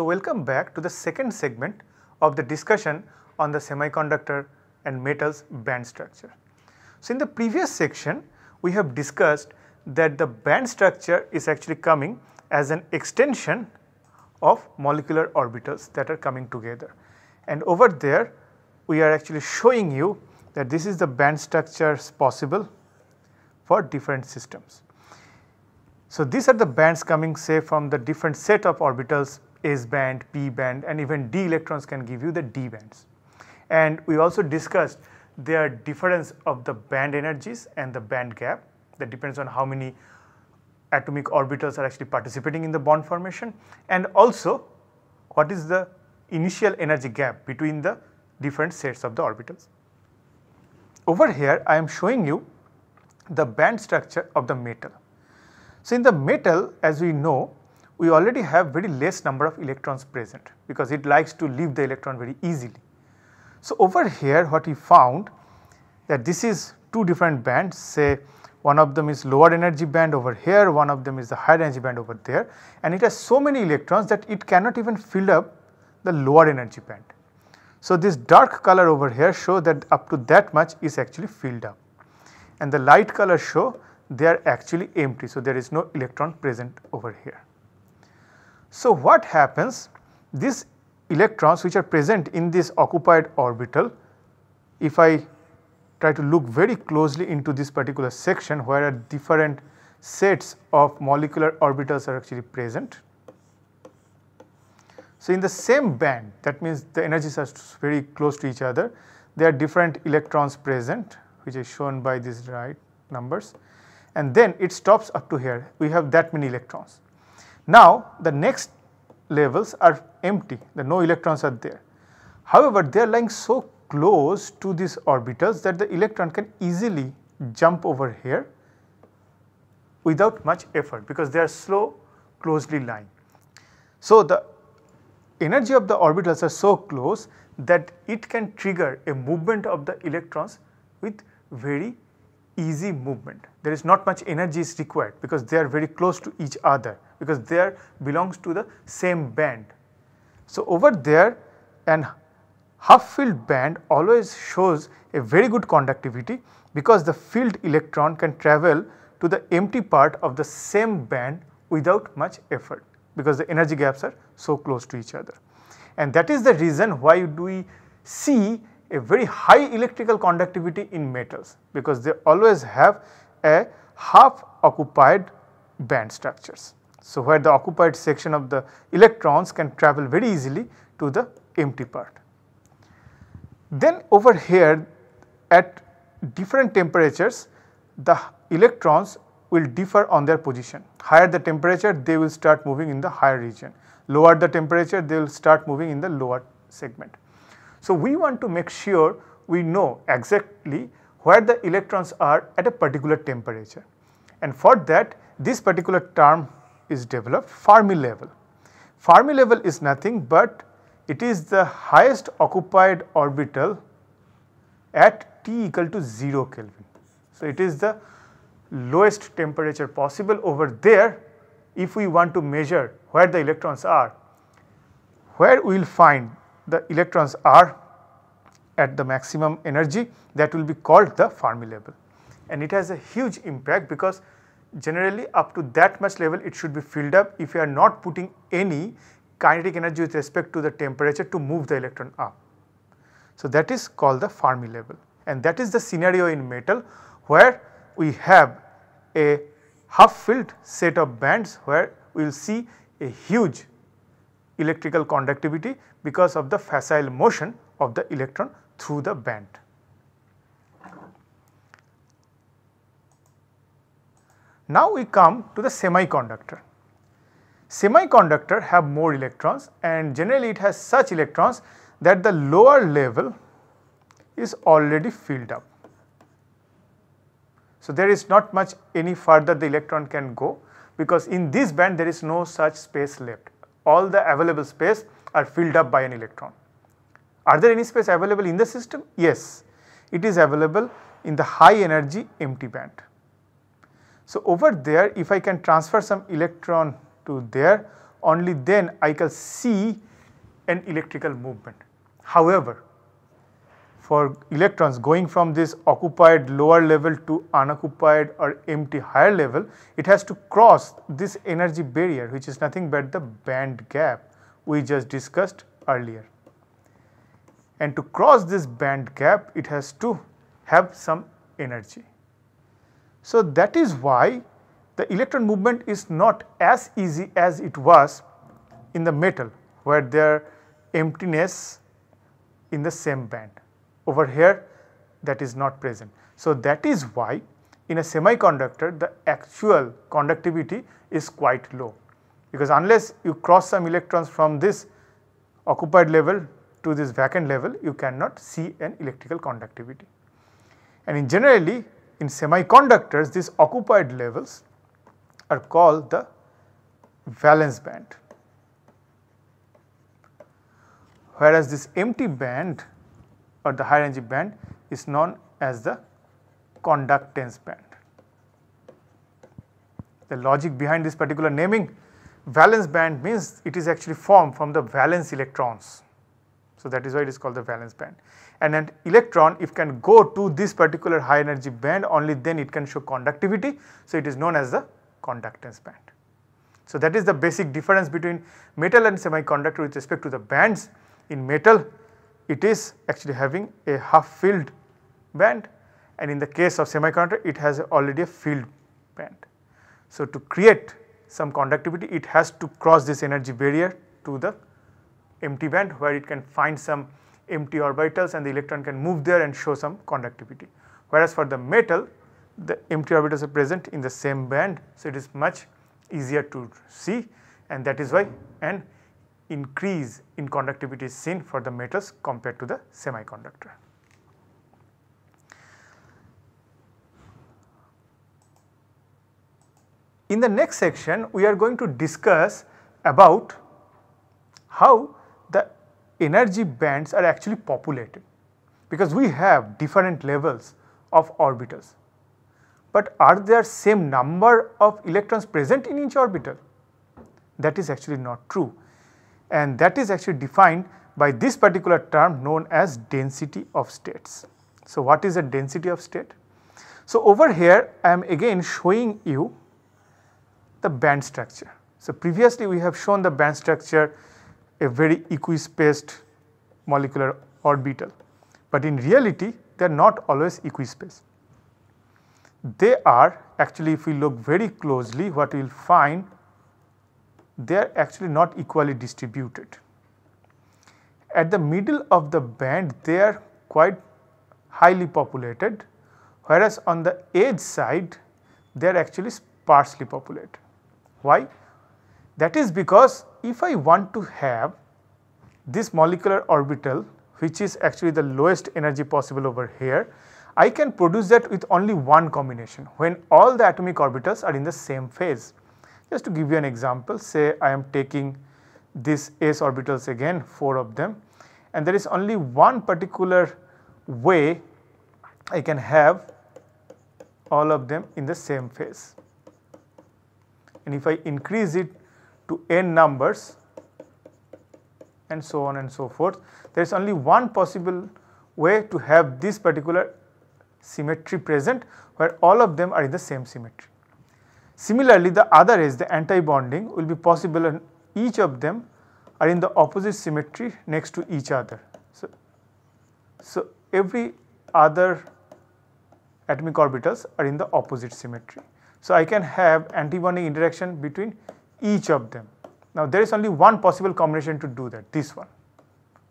So welcome back to the second segment of the discussion on the semiconductor and metals band structure. So in the previous section we have discussed that the band structure is actually coming as an extension of molecular orbitals that are coming together. And over there we are actually showing you that this is the band structures possible for different systems. So these are the bands coming say from the different set of orbitals S band, P band and even D electrons can give you the D bands. And we also discussed their difference of the band energies and the band gap that depends on how many atomic orbitals are actually participating in the bond formation and also what is the initial energy gap between the different sets of the orbitals. Over here I am showing you the band structure of the metal. So in the metal as we know we already have very less number of electrons present because it likes to leave the electron very easily. So over here what we found that this is two different bands say one of them is lower energy band over here, one of them is the higher energy band over there and it has so many electrons that it cannot even fill up the lower energy band. So this dark color over here show that up to that much is actually filled up and the light color show they are actually empty. So there is no electron present over here. So, what happens? These electrons which are present in this occupied orbital, if I try to look very closely into this particular section where different sets of molecular orbitals are actually present. So, in the same band that means the energies are very close to each other there are different electrons present which is shown by these right numbers and then it stops up to here we have that many electrons. Now the next levels are empty, the no electrons are there. However, they are lying so close to these orbitals that the electron can easily jump over here without much effort because they are so closely lying. So the energy of the orbitals are so close that it can trigger a movement of the electrons with very easy movement. There is not much energy is required because they are very close to each other because there belongs to the same band. So over there an half filled band always shows a very good conductivity because the filled electron can travel to the empty part of the same band without much effort because the energy gaps are so close to each other. And that is the reason why do we see a very high electrical conductivity in metals because they always have a half occupied band structures. So, where the occupied section of the electrons can travel very easily to the empty part. Then over here at different temperatures the electrons will differ on their position. Higher the temperature they will start moving in the higher region, lower the temperature they will start moving in the lower segment. So, we want to make sure we know exactly where the electrons are at a particular temperature and for that this particular term is developed Fermi level. Fermi level is nothing but it is the highest occupied orbital at T equal to 0 Kelvin. So, it is the lowest temperature possible over there if we want to measure where the electrons are, where we will find the electrons are at the maximum energy that will be called the Fermi level. And it has a huge impact because generally up to that much level it should be filled up if you are not putting any kinetic energy with respect to the temperature to move the electron up. So that is called the Fermi level and that is the scenario in metal where we have a half filled set of bands where we will see a huge electrical conductivity because of the facile motion of the electron through the band. Now we come to the semiconductor. Semiconductor have more electrons and generally it has such electrons that the lower level is already filled up. So there is not much any further the electron can go because in this band there is no such space left. All the available space are filled up by an electron. Are there any space available in the system? Yes, it is available in the high energy empty band. So, over there if I can transfer some electron to there only then I can see an electrical movement. However, for electrons going from this occupied lower level to unoccupied or empty higher level, it has to cross this energy barrier which is nothing but the band gap we just discussed earlier. And to cross this band gap, it has to have some energy. So that is why the electron movement is not as easy as it was in the metal where there emptiness in the same band. Over here that is not present. So that is why in a semiconductor the actual conductivity is quite low because unless you cross some electrons from this occupied level to this vacant level you cannot see an electrical conductivity. And in generally in semiconductors, these occupied levels are called the valence band, whereas this empty band or the high energy band is known as the conductance band. The logic behind this particular naming valence band means it is actually formed from the valence electrons. So that is why it is called the valence band. And an electron if can go to this particular high energy band only then it can show conductivity. So it is known as the conductance band. So that is the basic difference between metal and semiconductor with respect to the bands. In metal it is actually having a half filled band and in the case of semiconductor it has already a filled band. So to create some conductivity it has to cross this energy barrier to the empty band where it can find some empty orbitals and the electron can move there and show some conductivity. Whereas for the metal, the empty orbitals are present in the same band, so it is much easier to see and that is why an increase in conductivity is seen for the metals compared to the semiconductor. In the next section, we are going to discuss about how energy bands are actually populated because we have different levels of orbitals. But are there same number of electrons present in each orbital? That is actually not true and that is actually defined by this particular term known as density of states. So, what is the density of state? So, over here I am again showing you the band structure. So, previously we have shown the band structure a very equispaced molecular orbital. But in reality, they are not always equispaced. They are actually if we look very closely what we will find they are actually not equally distributed. At the middle of the band they are quite highly populated whereas on the edge side they are actually sparsely populated. Why? That is because if I want to have this molecular orbital which is actually the lowest energy possible over here, I can produce that with only one combination when all the atomic orbitals are in the same phase. Just to give you an example, say I am taking this s orbitals again 4 of them and there is only one particular way I can have all of them in the same phase. And if I increase it to n numbers and so on and so forth. There is only one possible way to have this particular symmetry present where all of them are in the same symmetry. Similarly, the other is the anti-bonding will be possible and each of them are in the opposite symmetry next to each other. So, so every other atomic orbitals are in the opposite symmetry. So, I can have anti-bonding interaction between each of them. Now there is only one possible combination to do that, this one.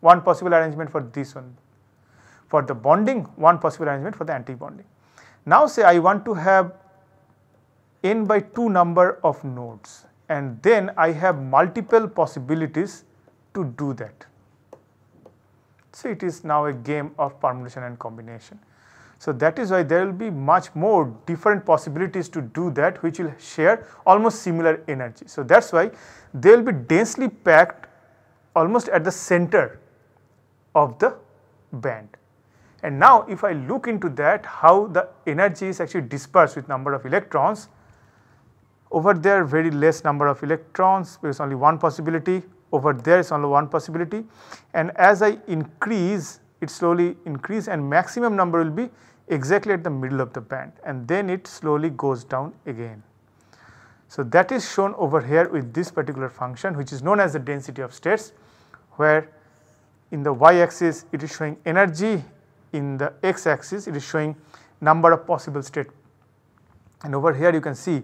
One possible arrangement for this one. For the bonding, one possible arrangement for the anti-bonding. Now say I want to have n by 2 number of nodes and then I have multiple possibilities to do that. So it is now a game of permutation and combination. So that is why there will be much more different possibilities to do that which will share almost similar energy. So that is why they will be densely packed almost at the center of the band. And now if I look into that how the energy is actually dispersed with number of electrons, over there very less number of electrons there is only one possibility, over there is only one possibility and as I increase it slowly increase and maximum number will be exactly at the middle of the band and then it slowly goes down again. So that is shown over here with this particular function which is known as the density of states where in the y axis it is showing energy in the x axis it is showing number of possible state and over here you can see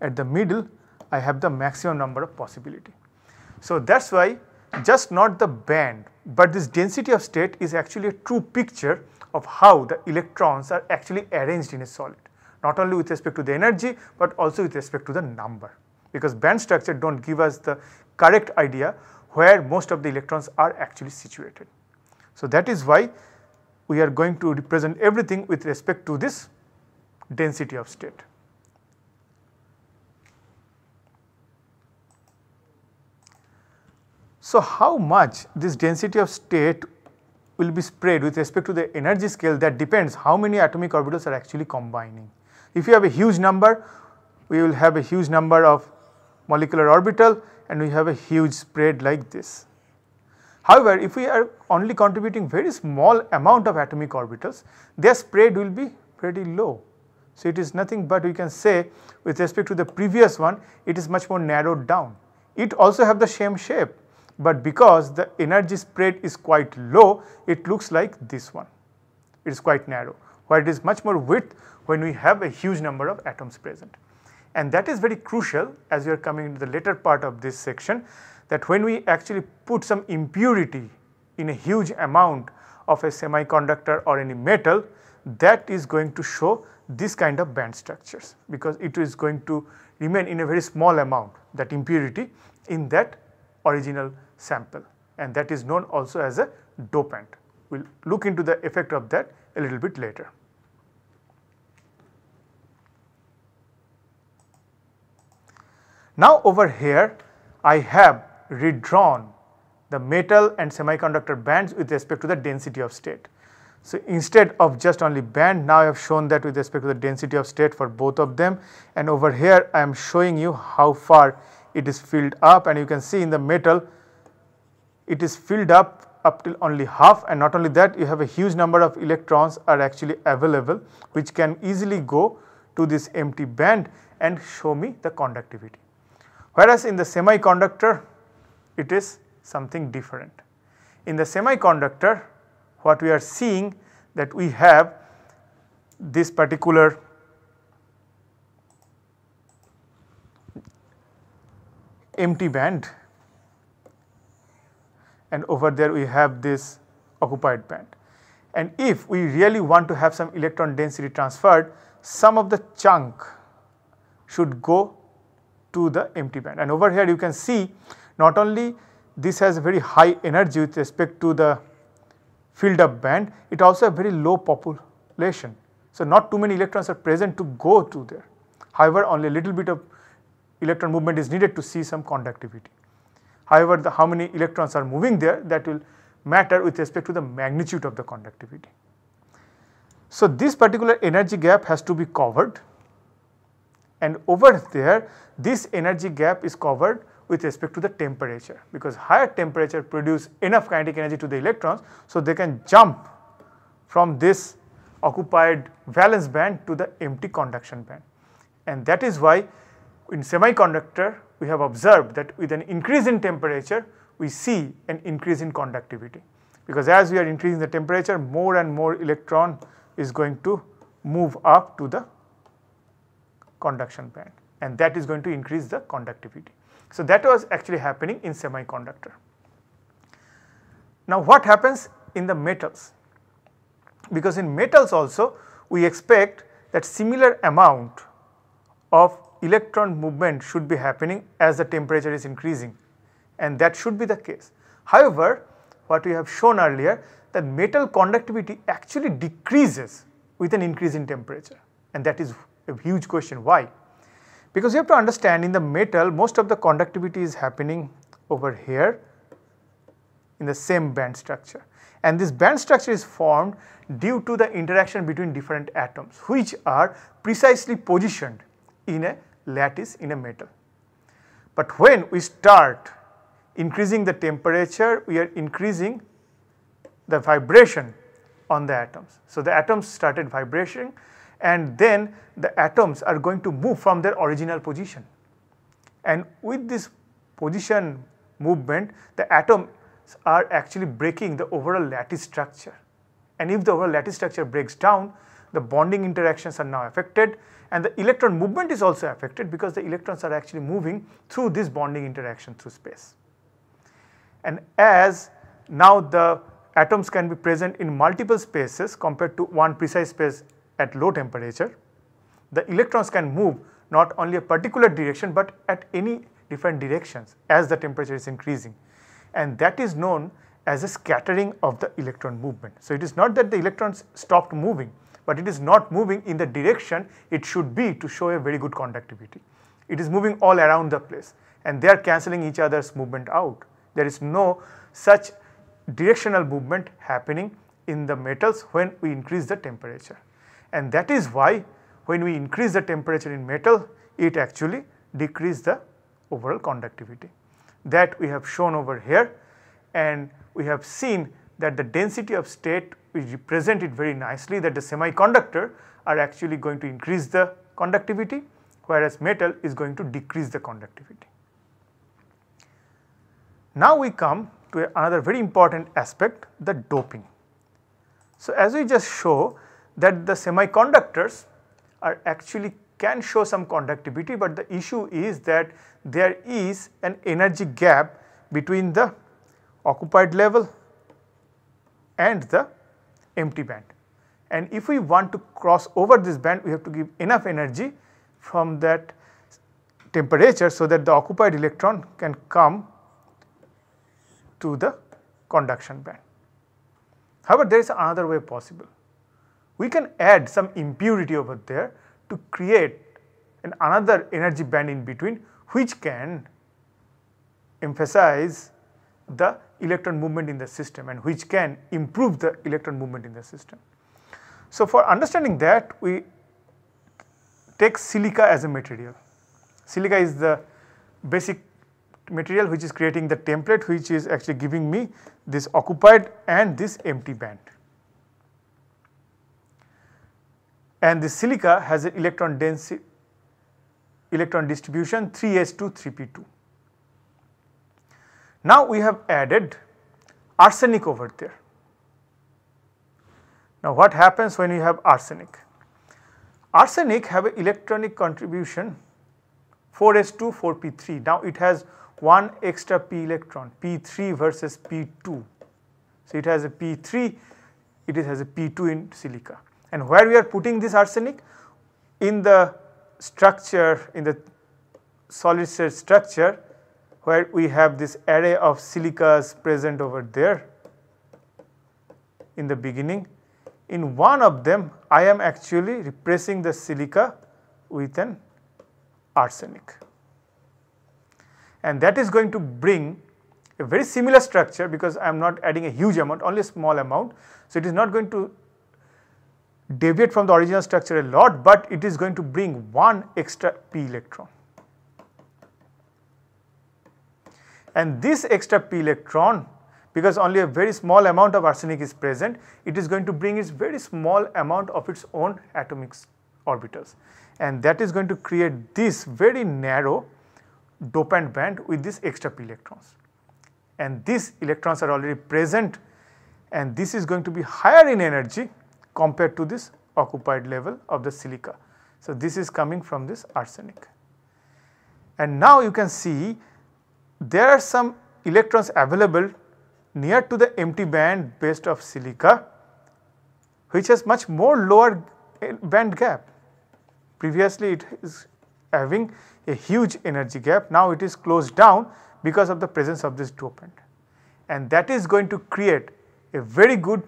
at the middle I have the maximum number of possibility. So that is why just not the band but this density of state is actually a true picture of how the electrons are actually arranged in a solid not only with respect to the energy but also with respect to the number because band structure do not give us the correct idea where most of the electrons are actually situated. So that is why we are going to represent everything with respect to this density of state. So, how much this density of state will be spread with respect to the energy scale that depends how many atomic orbitals are actually combining. If you have a huge number, we will have a huge number of molecular orbital and we have a huge spread like this. However, if we are only contributing very small amount of atomic orbitals, their spread will be pretty low. So, it is nothing but we can say with respect to the previous one, it is much more narrowed down. It also have the same shape, but because the energy spread is quite low, it looks like this one. It is quite narrow, Where it is much more width when we have a huge number of atoms present. And that is very crucial as we are coming into the later part of this section that when we actually put some impurity in a huge amount of a semiconductor or any metal that is going to show this kind of band structures because it is going to remain in a very small amount that impurity in that original sample and that is known also as a dopant. We will look into the effect of that a little bit later. Now over here I have redrawn the metal and semiconductor bands with respect to the density of state. So instead of just only band now I have shown that with respect to the density of state for both of them and over here I am showing you how far it is filled up and you can see in the metal it is filled up up till only half and not only that you have a huge number of electrons are actually available which can easily go to this empty band and show me the conductivity. Whereas in the semiconductor it is something different. In the semiconductor what we are seeing that we have this particular empty band and over there we have this occupied band. And if we really want to have some electron density transferred, some of the chunk should go to the empty band. And over here you can see not only this has very high energy with respect to the filled up band, it also has very low population. So, not too many electrons are present to go to there. However, only a little bit of electron movement is needed to see some conductivity. However, the, how many electrons are moving there that will matter with respect to the magnitude of the conductivity. So, this particular energy gap has to be covered and over there this energy gap is covered with respect to the temperature because higher temperature produce enough kinetic energy to the electrons so they can jump from this occupied valence band to the empty conduction band and that is why in semiconductor, we have observed that with an increase in temperature, we see an increase in conductivity. Because as we are increasing the temperature, more and more electron is going to move up to the conduction band and that is going to increase the conductivity. So that was actually happening in semiconductor. Now what happens in the metals? Because in metals also we expect that similar amount of electron movement should be happening as the temperature is increasing and that should be the case. However, what we have shown earlier that metal conductivity actually decreases with an increase in temperature and that is a huge question why? Because you have to understand in the metal most of the conductivity is happening over here in the same band structure and this band structure is formed due to the interaction between different atoms which are precisely positioned in a lattice in a metal. But when we start increasing the temperature, we are increasing the vibration on the atoms. So the atoms started vibrating and then the atoms are going to move from their original position. And with this position movement, the atoms are actually breaking the overall lattice structure. And if the overall lattice structure breaks down, the bonding interactions are now affected and the electron movement is also affected because the electrons are actually moving through this bonding interaction through space. And as now the atoms can be present in multiple spaces compared to one precise space at low temperature, the electrons can move not only a particular direction but at any different directions as the temperature is increasing. And that is known as a scattering of the electron movement. So, it is not that the electrons stopped moving, but it is not moving in the direction it should be to show a very good conductivity. It is moving all around the place and they are cancelling each other's movement out. There is no such directional movement happening in the metals when we increase the temperature. And that is why when we increase the temperature in metal, it actually decrease the overall conductivity. That we have shown over here and we have seen that the density of state we represent it very nicely that the semiconductor are actually going to increase the conductivity whereas metal is going to decrease the conductivity. Now we come to another very important aspect the doping. So as we just show that the semiconductors are actually can show some conductivity but the issue is that there is an energy gap between the occupied level and the empty band. And if we want to cross over this band, we have to give enough energy from that temperature so that the occupied electron can come to the conduction band. However, there is another way possible. We can add some impurity over there to create an another energy band in between which can emphasize the electron movement in the system and which can improve the electron movement in the system. So for understanding that we take silica as a material. Silica is the basic material which is creating the template which is actually giving me this occupied and this empty band. And the silica has an electron density, electron distribution 3s two 3p2. Now we have added arsenic over there. Now what happens when you have arsenic? Arsenic have an electronic contribution 4s2, 4p3. Now it has one extra p electron, p3 versus p2. So it has a p3, it has a p2 in silica. And where we are putting this arsenic? In the structure, in the solid state structure where we have this array of silicas present over there in the beginning. In one of them I am actually replacing the silica with an arsenic and that is going to bring a very similar structure because I am not adding a huge amount only a small amount. So, it is not going to deviate from the original structure a lot but it is going to bring one extra p electron. and this extra p electron because only a very small amount of arsenic is present it is going to bring its very small amount of its own atomic orbitals and that is going to create this very narrow dopant band with this extra p electrons and these electrons are already present and this is going to be higher in energy compared to this occupied level of the silica. So, this is coming from this arsenic. And now you can see there are some electrons available near to the empty band based of silica which has much more lower band gap. Previously it is having a huge energy gap, now it is closed down because of the presence of this dopant and that is going to create a very good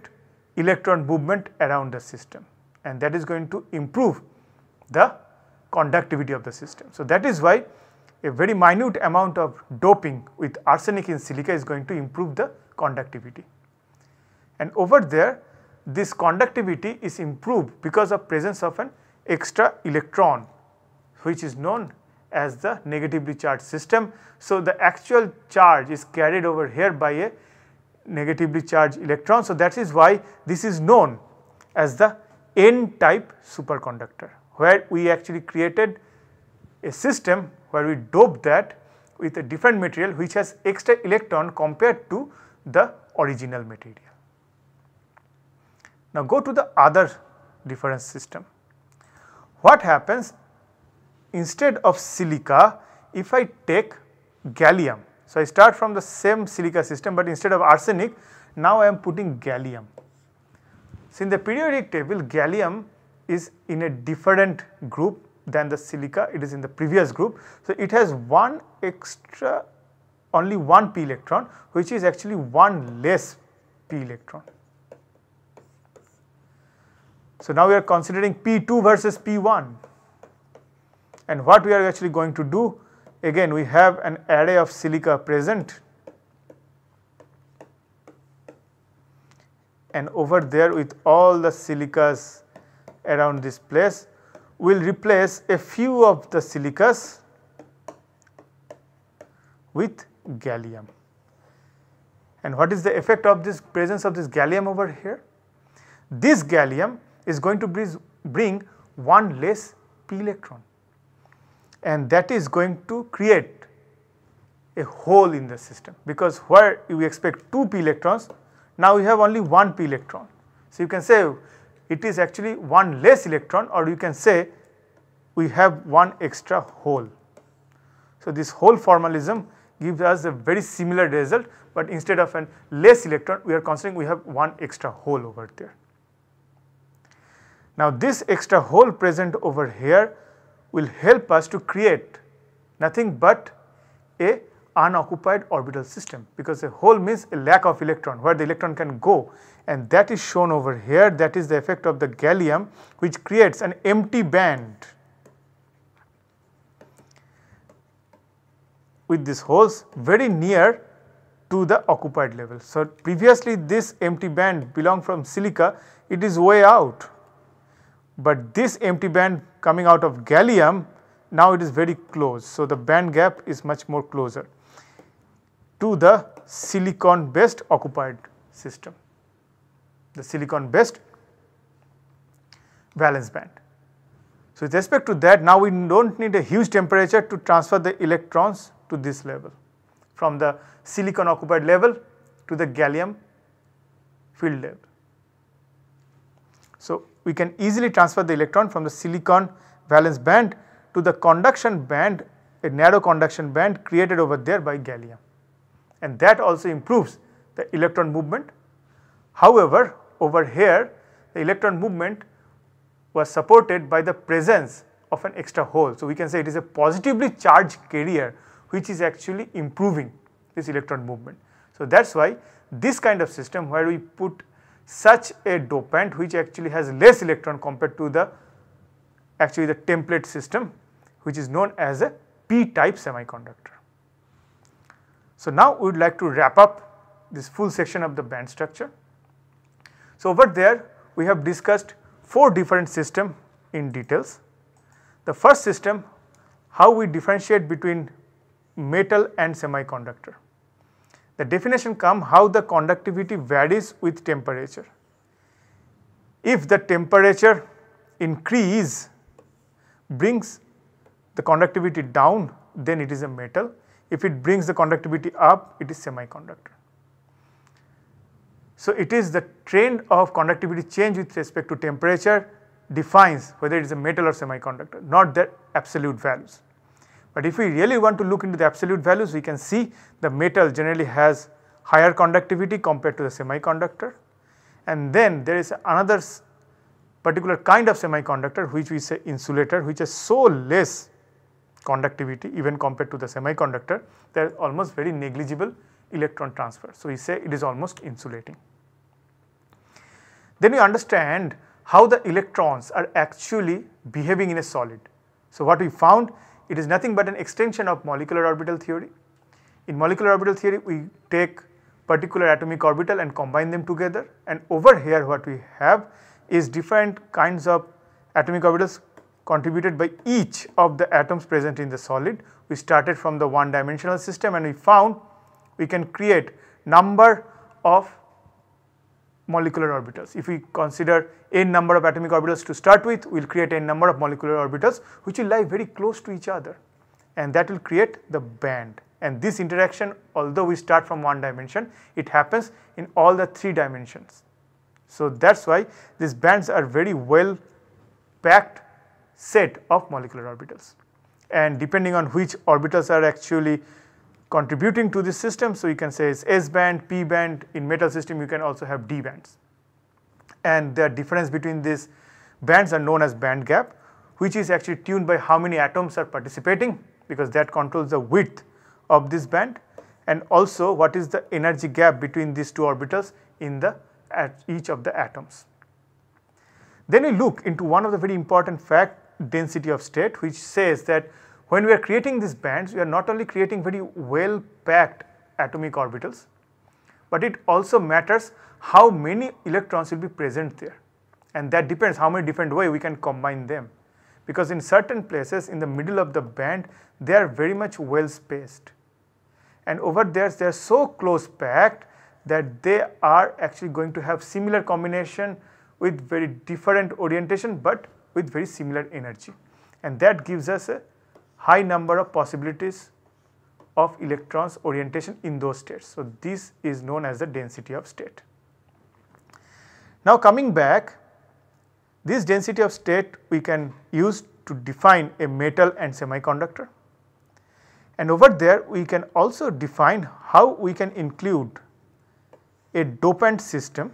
electron movement around the system and that is going to improve the conductivity of the system. So, that is why a very minute amount of doping with arsenic in silica is going to improve the conductivity. And over there this conductivity is improved because of presence of an extra electron which is known as the negatively charged system. So, the actual charge is carried over here by a negatively charged electron. So, that is why this is known as the n type superconductor where we actually created a system where we dope that with a different material which has extra electron compared to the original material. Now go to the other difference system. What happens instead of silica if I take gallium. So I start from the same silica system but instead of arsenic now I am putting gallium. So in the periodic table gallium is in a different group than the silica, it is in the previous group. So, it has one extra only one p electron which is actually one less p electron. So, now we are considering p2 versus p1 and what we are actually going to do again we have an array of silica present and over there with all the silicas around this place will replace a few of the silicas with gallium. And what is the effect of this presence of this gallium over here? This gallium is going to bring one less p electron and that is going to create a hole in the system because where you expect 2 p electrons now you have only 1 p electron. So, you can say it is actually one less electron or you can say we have one extra hole. So, this whole formalism gives us a very similar result but instead of an less electron we are considering we have one extra hole over there. Now this extra hole present over here will help us to create nothing but a unoccupied orbital system because a hole means a lack of electron where the electron can go and that is shown over here that is the effect of the gallium which creates an empty band with these holes very near to the occupied level. So, previously this empty band belonged from silica it is way out but this empty band coming out of gallium now it is very close. So, the band gap is much more closer to the silicon based occupied system, the silicon based valence band. So, with respect to that now we do not need a huge temperature to transfer the electrons to this level from the silicon occupied level to the gallium field level. So, we can easily transfer the electron from the silicon valence band to the conduction band a narrow conduction band created over there by gallium and that also improves the electron movement. However, over here the electron movement was supported by the presence of an extra hole. So, we can say it is a positively charged carrier which is actually improving this electron movement. So, that is why this kind of system where we put such a dopant which actually has less electron compared to the actually the template system which is known as a p-type semiconductor. So now we would like to wrap up this full section of the band structure. So over there we have discussed four different system in details. The first system how we differentiate between metal and semiconductor. The definition come how the conductivity varies with temperature. If the temperature increase brings the conductivity down then it is a metal if it brings the conductivity up, it is semiconductor. So it is the trend of conductivity change with respect to temperature defines whether it is a metal or semiconductor, not the absolute values. But if we really want to look into the absolute values, we can see the metal generally has higher conductivity compared to the semiconductor. And then there is another particular kind of semiconductor which we say insulator which is so less conductivity even compared to the semiconductor, there is almost very negligible electron transfer. So, we say it is almost insulating. Then we understand how the electrons are actually behaving in a solid. So, what we found it is nothing but an extension of molecular orbital theory. In molecular orbital theory we take particular atomic orbital and combine them together and over here what we have is different kinds of atomic orbitals contributed by each of the atoms present in the solid. We started from the one dimensional system and we found we can create number of molecular orbitals. If we consider n number of atomic orbitals to start with, we will create n number of molecular orbitals which will lie very close to each other and that will create the band. And this interaction although we start from one dimension, it happens in all the three dimensions. So that is why these bands are very well packed set of molecular orbitals. And depending on which orbitals are actually contributing to this system, so you can say it's S-band, P-band, in metal system you can also have D-bands. And the difference between these bands are known as band gap, which is actually tuned by how many atoms are participating because that controls the width of this band and also what is the energy gap between these two orbitals in the at each of the atoms. Then we look into one of the very important fact density of state which says that when we are creating these bands, we are not only creating very well packed atomic orbitals, but it also matters how many electrons will be present there. And that depends how many different way we can combine them. Because in certain places in the middle of the band, they are very much well spaced. And over there, they are so close packed that they are actually going to have similar combination with very different orientation, but with very similar energy and that gives us a high number of possibilities of electrons orientation in those states. So, this is known as the density of state. Now, coming back this density of state we can use to define a metal and semiconductor and over there we can also define how we can include a dopant system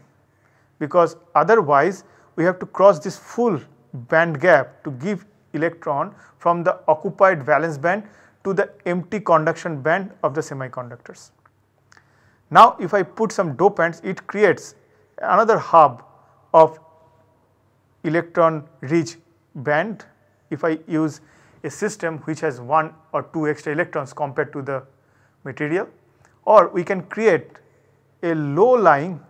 because otherwise we have to cross this full band gap to give electron from the occupied valence band to the empty conduction band of the semiconductors. Now if I put some dopants it creates another hub of electron rich band if I use a system which has 1 or 2 extra electrons compared to the material or we can create a low lying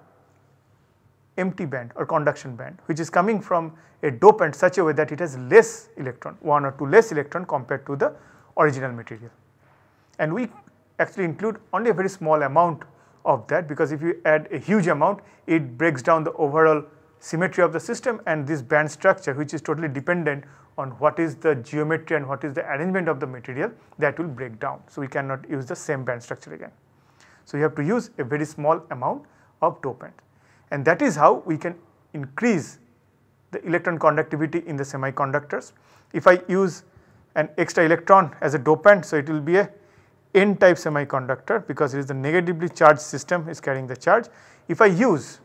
empty band or conduction band which is coming from a dopant such a way that it has less electron, one or two less electron compared to the original material. And we actually include only a very small amount of that because if you add a huge amount, it breaks down the overall symmetry of the system and this band structure which is totally dependent on what is the geometry and what is the arrangement of the material that will break down. So, we cannot use the same band structure again. So, you have to use a very small amount of dopant and that is how we can increase the electron conductivity in the semiconductors. If I use an extra electron as a dopant, so it will be a n type semiconductor because it is the negatively charged system is carrying the charge. If I use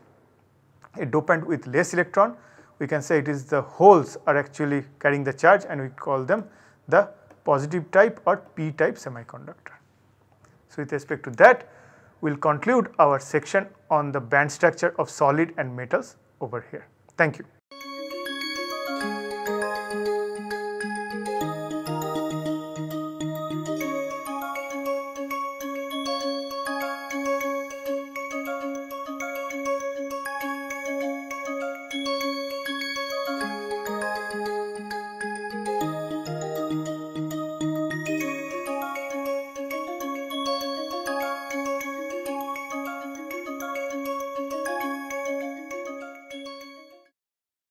a dopant with less electron, we can say it is the holes are actually carrying the charge and we call them the positive type or p type semiconductor. So, with respect to that, we will conclude our section on the band structure of solid and metals over here. Thank you.